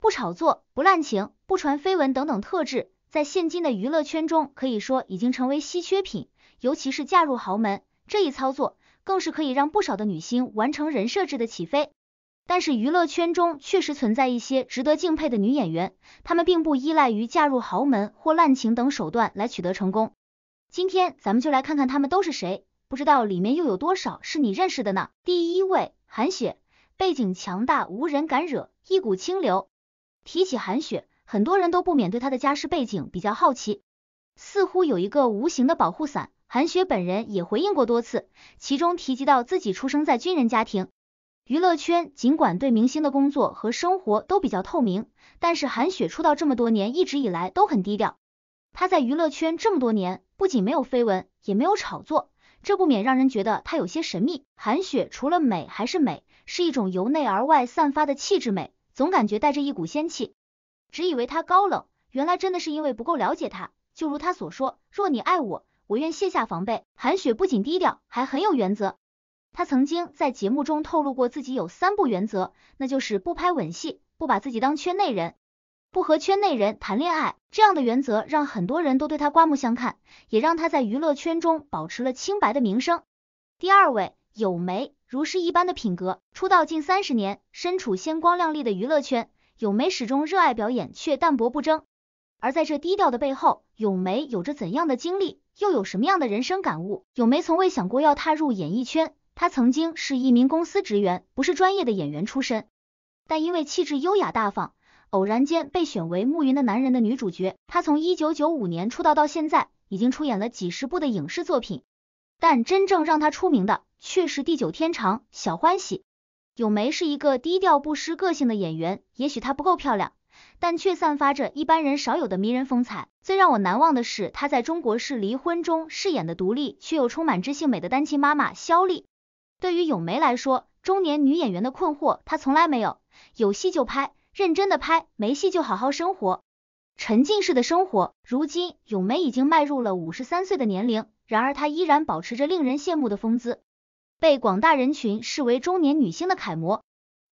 不炒作、不滥情、不传绯闻等等特质，在现今的娱乐圈中可以说已经成为稀缺品。尤其是嫁入豪门这一操作，更是可以让不少的女星完成人设制的起飞。但是娱乐圈中确实存在一些值得敬佩的女演员，她们并不依赖于嫁入豪门或滥情等手段来取得成功。今天咱们就来看看她们都是谁，不知道里面又有多少是你认识的呢？第一位，韩雪，背景强大，无人敢惹，一股清流。提起韩雪，很多人都不免对她的家世背景比较好奇，似乎有一个无形的保护伞。韩雪本人也回应过多次，其中提及到自己出生在军人家庭。娱乐圈尽管对明星的工作和生活都比较透明，但是韩雪出道这么多年，一直以来都很低调。她在娱乐圈这么多年，不仅没有绯闻，也没有炒作，这不免让人觉得她有些神秘。韩雪除了美还是美，是一种由内而外散发的气质美。总感觉带着一股仙气，只以为他高冷，原来真的是因为不够了解他。就如他所说，若你爱我，我愿卸下防备。韩雪不仅低调，还很有原则。他曾经在节目中透露过自己有三不原则，那就是不拍吻戏，不把自己当圈内人，不和圈内人谈恋爱。这样的原则让很多人都对他刮目相看，也让他在娱乐圈中保持了清白的名声。第二位，有梅。如诗一般的品格，出道近三十年，身处鲜光亮丽的娱乐圈，咏梅始终热爱表演却淡泊不争。而在这低调的背后，咏梅有着怎样的经历，又有什么样的人生感悟？咏梅从未想过要踏入演艺圈，她曾经是一名公司职员，不是专业的演员出身。但因为气质优雅大方，偶然间被选为《暮云的男人》的女主角。她从1995年出道到现在，已经出演了几十部的影视作品。但真正让她出名的却是《地久天长》《小欢喜》。咏梅是一个低调不失个性的演员，也许她不够漂亮，但却散发着一般人少有的迷人风采。最让我难忘的是她在中国式离婚中饰演的独立却又充满知性美的单亲妈妈肖丽。对于咏梅来说，中年女演员的困惑她从来没有。有戏就拍，认真的拍；没戏就好好生活，沉浸式的生活。如今，咏梅已经迈入了五十三岁的年龄。然而她依然保持着令人羡慕的风姿，被广大人群视为中年女性的楷模。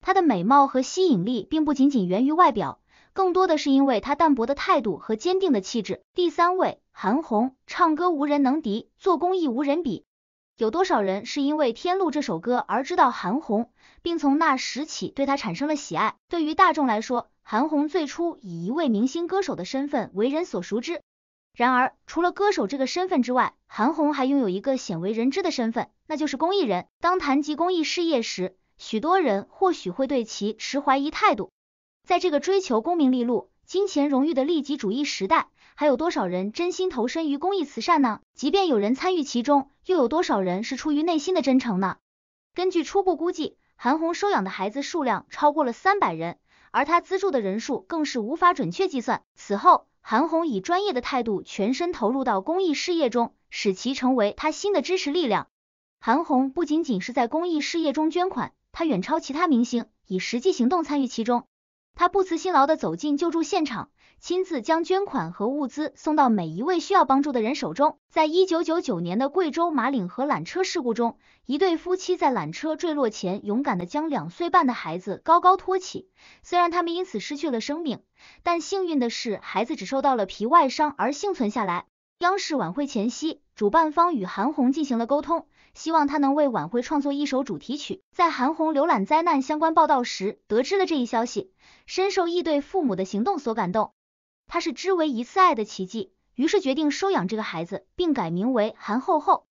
她的美貌和吸引力并不仅仅源于外表，更多的是因为她淡泊的态度和坚定的气质。第三位，韩红，唱歌无人能敌，做公益无人比。有多少人是因为《天路》这首歌而知道韩红，并从那时起对她产生了喜爱？对于大众来说，韩红最初以一位明星歌手的身份为人所熟知。然而，除了歌手这个身份之外，韩红还拥有一个鲜为人知的身份，那就是公益人。当谈及公益事业时，许多人或许会对其持怀疑态度。在这个追求功名利禄、金钱荣誉的利己主义时代，还有多少人真心投身于公益慈善呢？即便有人参与其中，又有多少人是出于内心的真诚呢？根据初步估计，韩红收养的孩子数量超过了三百人。而他资助的人数更是无法准确计算。此后，韩红以专业的态度，全身投入到公益事业中，使其成为他新的支持力量。韩红不仅仅是在公益事业中捐款，她远超其他明星，以实际行动参与其中。他不辞辛劳地走进救助现场，亲自将捐款和物资送到每一位需要帮助的人手中。在一九九九年的贵州马岭河缆车事故中，一对夫妻在缆车坠落前勇敢地将两岁半的孩子高高托起，虽然他们因此失去了生命，但幸运的是，孩子只受到了皮外伤而幸存下来。央视晚会前夕，主办方与韩红进行了沟通，希望她能为晚会创作一首主题曲。在韩红浏览灾难相关报道时，得知了这一消息，深受一对父母的行动所感动。他是知为一次爱的奇迹，于是决定收养这个孩子，并改名为韩厚厚。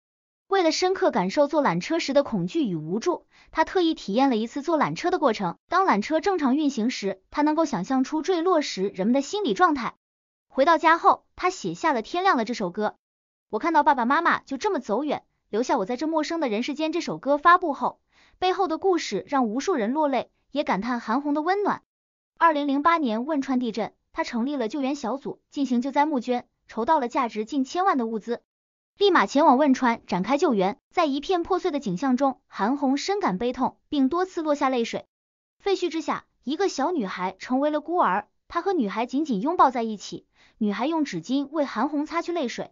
为了深刻感受坐缆车时的恐惧与无助，他特意体验了一次坐缆车的过程。当缆车正常运行时，他能够想象出坠落时人们的心理状态。回到家后，他写下了《天亮了》这首歌。我看到爸爸妈妈就这么走远，留下我在这陌生的人世间。这首歌发布后，背后的故事让无数人落泪，也感叹韩红的温暖。二零零八年汶川地震，他成立了救援小组，进行救灾募捐，筹到了价值近千万的物资，立马前往汶川展开救援。在一片破碎的景象中，韩红深感悲痛，并多次落下泪水。废墟之下，一个小女孩成为了孤儿。他和女孩紧紧拥抱在一起，女孩用纸巾为韩红擦去泪水。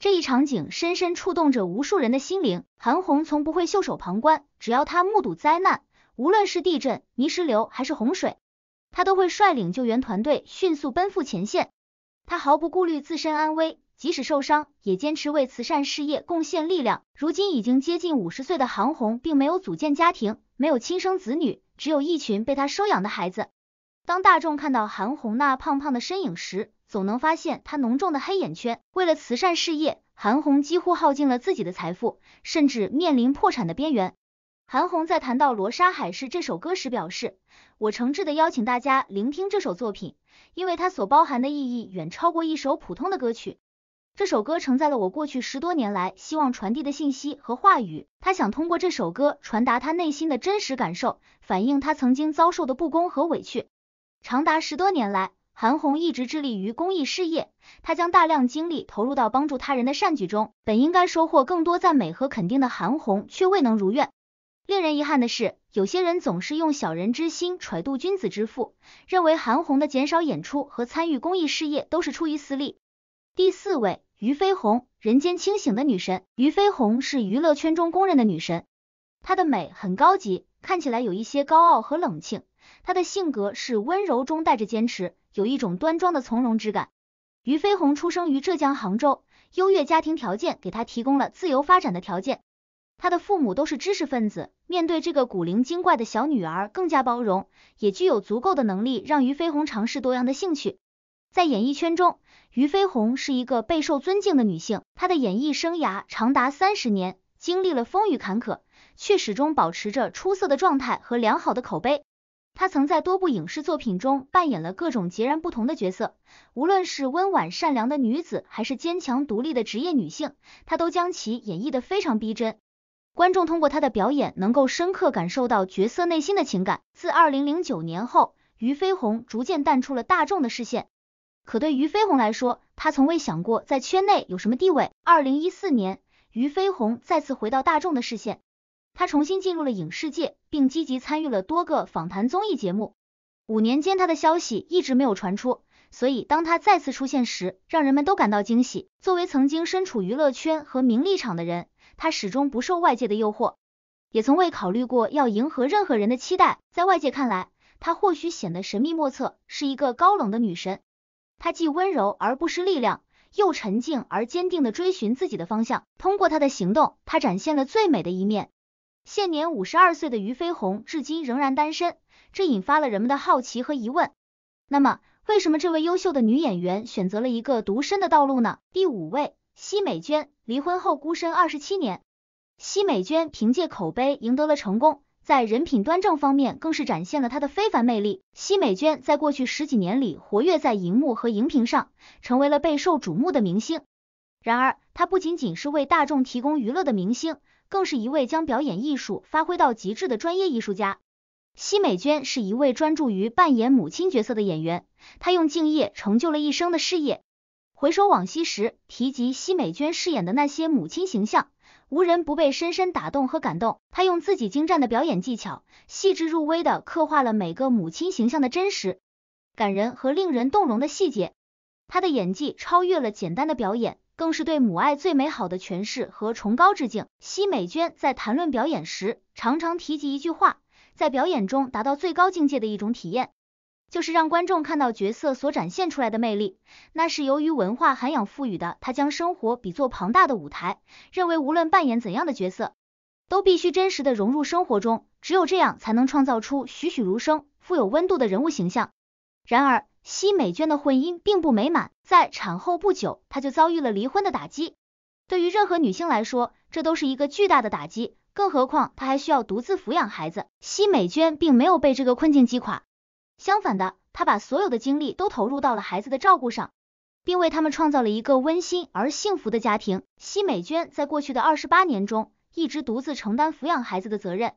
这一场景深深触动着无数人的心灵。韩红从不会袖手旁观，只要他目睹灾难，无论是地震、泥石流还是洪水，他都会率领救援团队迅速奔赴前线。他毫不顾虑自身安危，即使受伤，也坚持为慈善事业贡献力量。如今已经接近五十岁的韩红，并没有组建家庭，没有亲生子女，只有一群被他收养的孩子。当大众看到韩红那胖胖的身影时，总能发现她浓重的黑眼圈。为了慈善事业，韩红几乎耗尽了自己的财富，甚至面临破产的边缘。韩红在谈到《罗莎海市》这首歌时表示，我诚挚的邀请大家聆听这首作品，因为它所包含的意义远超过一首普通的歌曲。这首歌承载了我过去十多年来希望传递的信息和话语。他想通过这首歌传达他内心的真实感受，反映他曾经遭受的不公和委屈。长达十多年来，韩红一直致力于公益事业，她将大量精力投入到帮助他人的善举中。本应该收获更多赞美和肯定的韩红，却未能如愿。令人遗憾的是，有些人总是用小人之心揣度君子之腹，认为韩红的减少演出和参与公益事业都是出于私利。第四位，俞飞鸿，人间清醒的女神。俞飞鸿是娱乐圈中公认的女神，她的美很高级，看起来有一些高傲和冷清。她的性格是温柔中带着坚持，有一种端庄的从容之感。俞飞鸿出生于浙江杭州，优越家庭条件给她提供了自由发展的条件。她的父母都是知识分子，面对这个古灵精怪的小女儿更加包容，也具有足够的能力让俞飞鸿尝试多样的兴趣。在演艺圈中，俞飞鸿是一个备受尊敬的女性。她的演艺生涯长达三十年，经历了风雨坎坷，却始终保持着出色的状态和良好的口碑。他曾在多部影视作品中扮演了各种截然不同的角色，无论是温婉善良的女子，还是坚强独立的职业女性，他都将其演绎的非常逼真。观众通过他的表演，能够深刻感受到角色内心的情感。自二零零九年后，俞飞鸿逐渐淡出了大众的视线。可对于飞鸿来说，他从未想过在圈内有什么地位。二零一四年，俞飞鸿再次回到大众的视线。他重新进入了影视界，并积极参与了多个访谈综艺节目。五年间，他的消息一直没有传出，所以当他再次出现时，让人们都感到惊喜。作为曾经身处娱乐圈和名利场的人，他始终不受外界的诱惑，也从未考虑过要迎合任何人的期待。在外界看来，她或许显得神秘莫测，是一个高冷的女神。她既温柔而不失力量，又沉静而坚定的追寻自己的方向。通过她的行动，她展现了最美的一面。现年五十二岁的俞飞鸿至今仍然单身，这引发了人们的好奇和疑问。那么，为什么这位优秀的女演员选择了一个独身的道路呢？第五位，奚美娟，离婚后孤身二十七年。奚美娟凭借口碑赢得了成功，在人品端正方面更是展现了她的非凡魅力。奚美娟在过去十几年里活跃在荧幕和荧屏上，成为了备受瞩目的明星。然而，她不仅仅是为大众提供娱乐的明星，更是一位将表演艺术发挥到极致的专业艺术家。奚美娟是一位专注于扮演母亲角色的演员，她用敬业成就了一生的事业。回首往昔时，提及奚美娟饰演的那些母亲形象，无人不被深深打动和感动。她用自己精湛的表演技巧，细致入微地刻画了每个母亲形象的真实、感人和令人动容的细节。她的演技超越了简单的表演。更是对母爱最美好的诠释和崇高致敬。奚美娟在谈论表演时，常常提及一句话：在表演中达到最高境界的一种体验，就是让观众看到角色所展现出来的魅力，那是由于文化涵养赋予的。她将生活比作庞大的舞台，认为无论扮演怎样的角色，都必须真实的融入生活中，只有这样才能创造出栩栩如生、富有温度的人物形象。然而，奚美娟的婚姻并不美满，在产后不久，她就遭遇了离婚的打击。对于任何女性来说，这都是一个巨大的打击，更何况她还需要独自抚养孩子。奚美娟并没有被这个困境击垮，相反的，她把所有的精力都投入到了孩子的照顾上，并为他们创造了一个温馨而幸福的家庭。奚美娟在过去的二十八年中，一直独自承担抚养孩子的责任。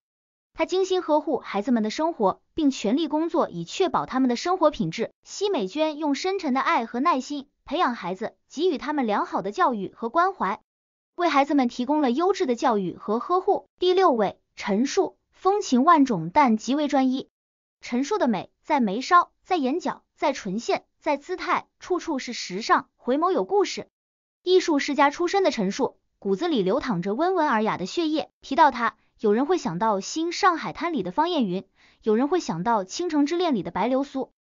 他精心呵护孩子们的生活，并全力工作以确保他们的生活品质。奚美娟用深沉的爱和耐心培养孩子，给予他们良好的教育和关怀，为孩子们提供了优质的教育和呵护。第六位，陈数，风情万种但极为专一。陈数的美在眉梢，在眼角，在唇线，在姿态，处处是时尚，回眸有故事。艺术世家出身的陈数，骨子里流淌着温文尔雅的血液。提到他。有人会想到《新上海滩》里的方艳云，有人会想到《倾城之恋》里的白流苏，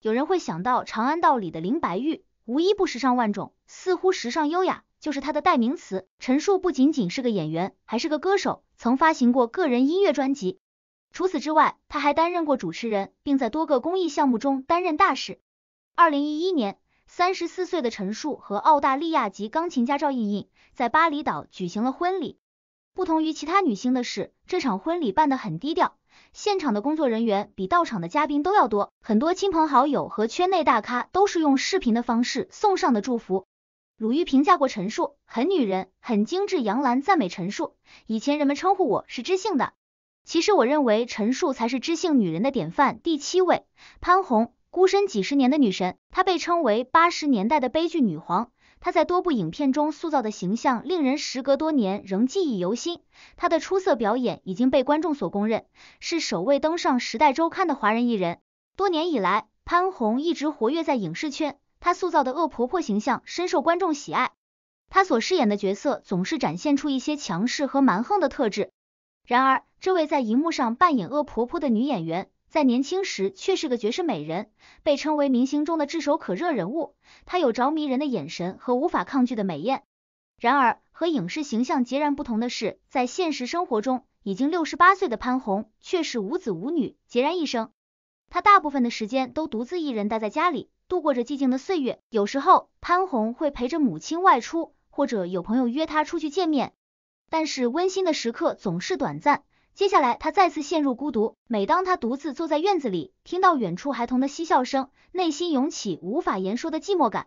有人会想到《长安道》里的林白玉，无一不时尚万种，似乎时尚优雅就是她的代名词。陈数不仅仅是个演员，还是个歌手，曾发行过个人音乐专辑。除此之外，他还担任过主持人，并在多个公益项目中担任大使。二零一一年，三十四岁的陈数和澳大利亚籍钢琴家赵胤胤在巴厘岛举行了婚礼。不同于其他女星的是，这场婚礼办得很低调，现场的工作人员比到场的嘉宾都要多，很多亲朋好友和圈内大咖都是用视频的方式送上的祝福。鲁豫评价过陈数，很女人，很精致。杨澜赞美陈数，以前人们称呼我是知性的，其实我认为陈数才是知性女人的典范。第七位，潘虹。孤身几十年的女神，她被称为八十年代的悲剧女皇。她在多部影片中塑造的形象，令人时隔多年仍记忆犹新。她的出色表演已经被观众所公认，是首位登上《时代周刊》的华人艺人。多年以来，潘虹一直活跃在影视圈，她塑造的恶婆婆形象深受观众喜爱。她所饰演的角色总是展现出一些强势和蛮横的特质。然而，这位在荧幕上扮演恶婆婆的女演员。在年轻时却是个绝世美人，被称为明星中的炙手可热人物。她有着迷人的眼神和无法抗拒的美艳。然而，和影视形象截然不同的是，在现实生活中，已经六十八岁的潘虹却是无子无女，孑然一生。她大部分的时间都独自一人待在家里，度过着寂静的岁月。有时候，潘虹会陪着母亲外出，或者有朋友约她出去见面。但是，温馨的时刻总是短暂。接下来，他再次陷入孤独。每当他独自坐在院子里，听到远处孩童的嬉笑声，内心涌起无法言说的寂寞感。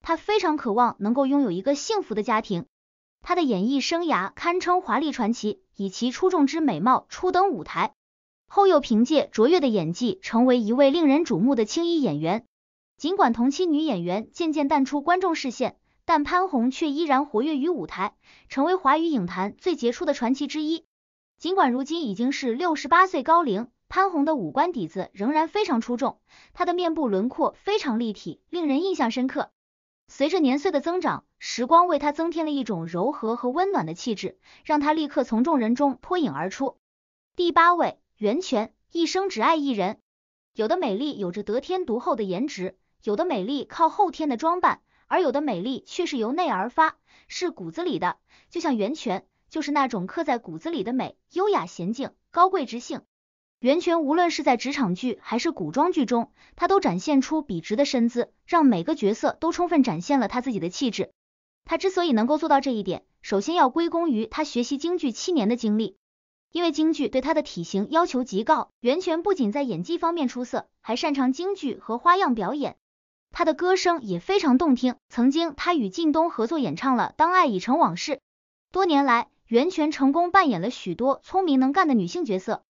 他非常渴望能够拥有一个幸福的家庭。他的演艺生涯堪称华丽传奇，以其出众之美貌初登舞台，后又凭借卓越的演技成为一位令人瞩目的青衣演员。尽管同期女演员渐渐淡出观众视线，但潘虹却依然活跃于舞台，成为华语影坛最杰出的传奇之一。尽管如今已经是六十八岁高龄，潘虹的五官底子仍然非常出众，她的面部轮廓非常立体，令人印象深刻。随着年岁的增长，时光为她增添了一种柔和和温暖的气质，让她立刻从众人中脱颖而出。第八位，袁泉，一生只爱一人。有的美丽有着得天独厚的颜值，有的美丽靠后天的装扮，而有的美丽却是由内而发，是骨子里的，就像袁泉。就是那种刻在骨子里的美，优雅娴静，高贵知性。袁泉无论是在职场剧还是古装剧中，她都展现出笔直的身姿，让每个角色都充分展现了她自己的气质。她之所以能够做到这一点，首先要归功于她学习京剧七年的经历，因为京剧对她的体型要求极高。袁泉不仅在演技方面出色，还擅长京剧和花样表演，她的歌声也非常动听。曾经，她与靳东合作演唱了《当爱已成往事》，多年来。袁泉成功扮演了许多聪明能干的女性角色，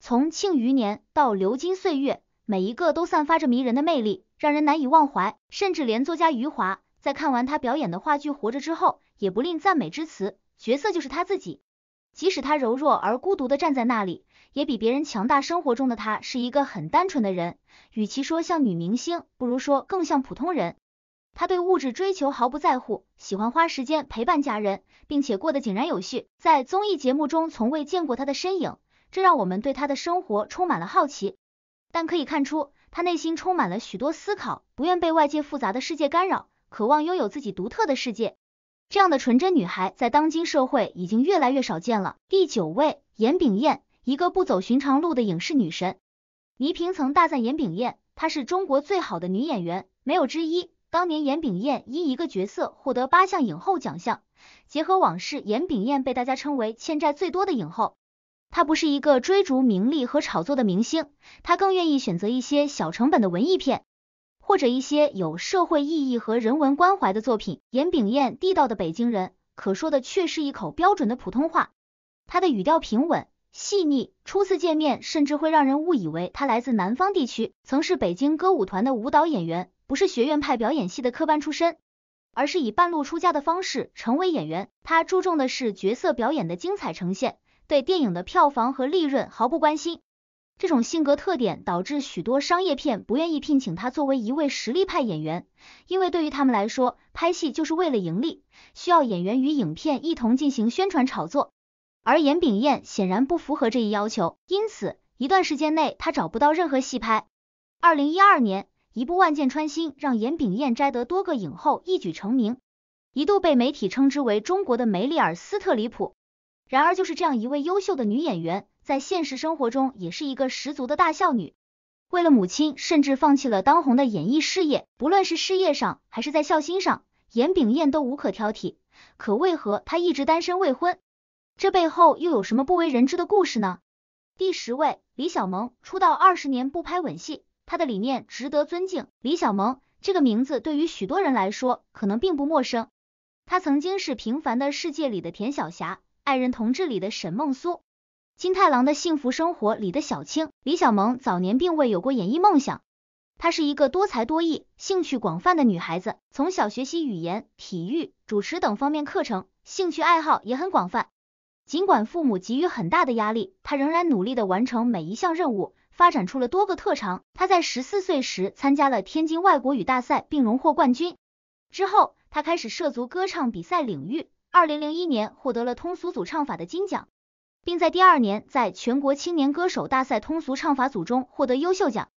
从《庆余年》到《流金岁月》，每一个都散发着迷人的魅力，让人难以忘怀。甚至连作家余华在看完她表演的话剧《活着》之后，也不吝赞美之词。角色就是她自己，即使她柔弱而孤独的站在那里，也比别人强大。生活中的她是一个很单纯的人，与其说像女明星，不如说更像普通人。她对物质追求毫不在乎，喜欢花时间陪伴家人，并且过得井然有序。在综艺节目中从未见过她的身影，这让我们对她的生活充满了好奇。但可以看出，她内心充满了许多思考，不愿被外界复杂的世界干扰，渴望拥有自己独特的世界。这样的纯真女孩，在当今社会已经越来越少见了。第九位，严炳彦，一个不走寻常路的影视女神。倪萍曾大赞严炳彦，她是中国最好的女演员，没有之一。当年，严炳彦因一个角色获得八项影后奖项。结合往事，严炳彦被大家称为欠债最多的影后。他不是一个追逐名利和炒作的明星，他更愿意选择一些小成本的文艺片，或者一些有社会意义和人文关怀的作品。严炳彦地道的北京人，可说的却是一口标准的普通话。他的语调平稳细腻，初次见面甚至会让人误以为他来自南方地区。曾是北京歌舞团的舞蹈演员。不是学院派表演系的科班出身，而是以半路出家的方式成为演员。他注重的是角色表演的精彩呈现，对电影的票房和利润毫不关心。这种性格特点导致许多商业片不愿意聘请他作为一位实力派演员，因为对于他们来说，拍戏就是为了盈利，需要演员与影片一同进行宣传炒作。而颜丙燕显然不符合这一要求，因此一段时间内他找不到任何戏拍。二零一二年。一部万箭穿心让严炳彦摘得多个影后，一举成名，一度被媒体称之为中国的梅丽尔斯特里普。然而就是这样一位优秀的女演员，在现实生活中也是一个十足的大孝女。为了母亲，甚至放弃了当红的演艺事业。不论是事业上还是在孝心上，严炳彦都无可挑剔。可为何她一直单身未婚？这背后又有什么不为人知的故事呢？第十位，李小萌，出道二十年不拍吻戏。他的理念值得尊敬。李小萌这个名字对于许多人来说可能并不陌生。她曾经是《平凡的世界》里的田晓霞，《爱人同志》里的沈梦苏，《金太郎的幸福生活》里的小青。李小萌早年并未有过演艺梦想，她是一个多才多艺、兴趣广泛的女孩子。从小学习语言、体育、主持等方面课程，兴趣爱好也很广泛。尽管父母给予很大的压力，她仍然努力的完成每一项任务。发展出了多个特长。他在十四岁时参加了天津外国语大赛，并荣获冠军。之后，他开始涉足歌唱比赛领域。二零零一年，获得了通俗组唱法的金奖，并在第二年在全国青年歌手大赛通俗唱法组中获得优秀奖。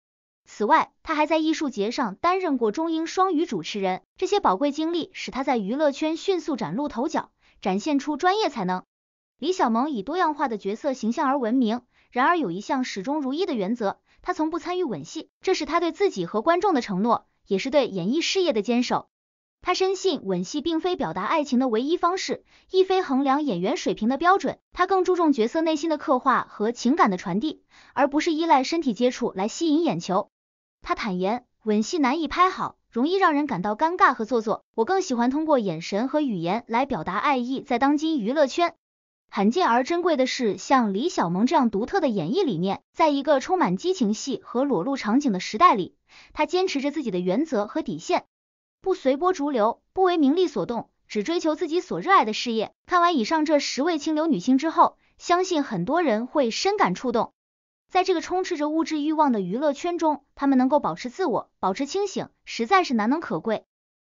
此外，他还在艺术节上担任过中英双语主持人。这些宝贵经历使他在娱乐圈迅速崭露头角，展现出专业才能。李小萌以多样化的角色形象而闻名。然而有一项始终如一的原则，他从不参与吻戏，这是他对自己和观众的承诺，也是对演艺事业的坚守。他深信吻戏并非表达爱情的唯一方式，亦非衡量演员水平的标准。他更注重角色内心的刻画和情感的传递，而不是依赖身体接触来吸引眼球。他坦言，吻戏难以拍好，容易让人感到尴尬和做作。我更喜欢通过眼神和语言来表达爱意。在当今娱乐圈，罕见而珍贵的是，像李小萌这样独特的演艺理念，在一个充满激情戏和裸露场景的时代里，她坚持着自己的原则和底线，不随波逐流，不为名利所动，只追求自己所热爱的事业。看完以上这十位清流女星之后，相信很多人会深感触动。在这个充斥着物质欲望的娱乐圈中，她们能够保持自我，保持清醒，实在是难能可贵。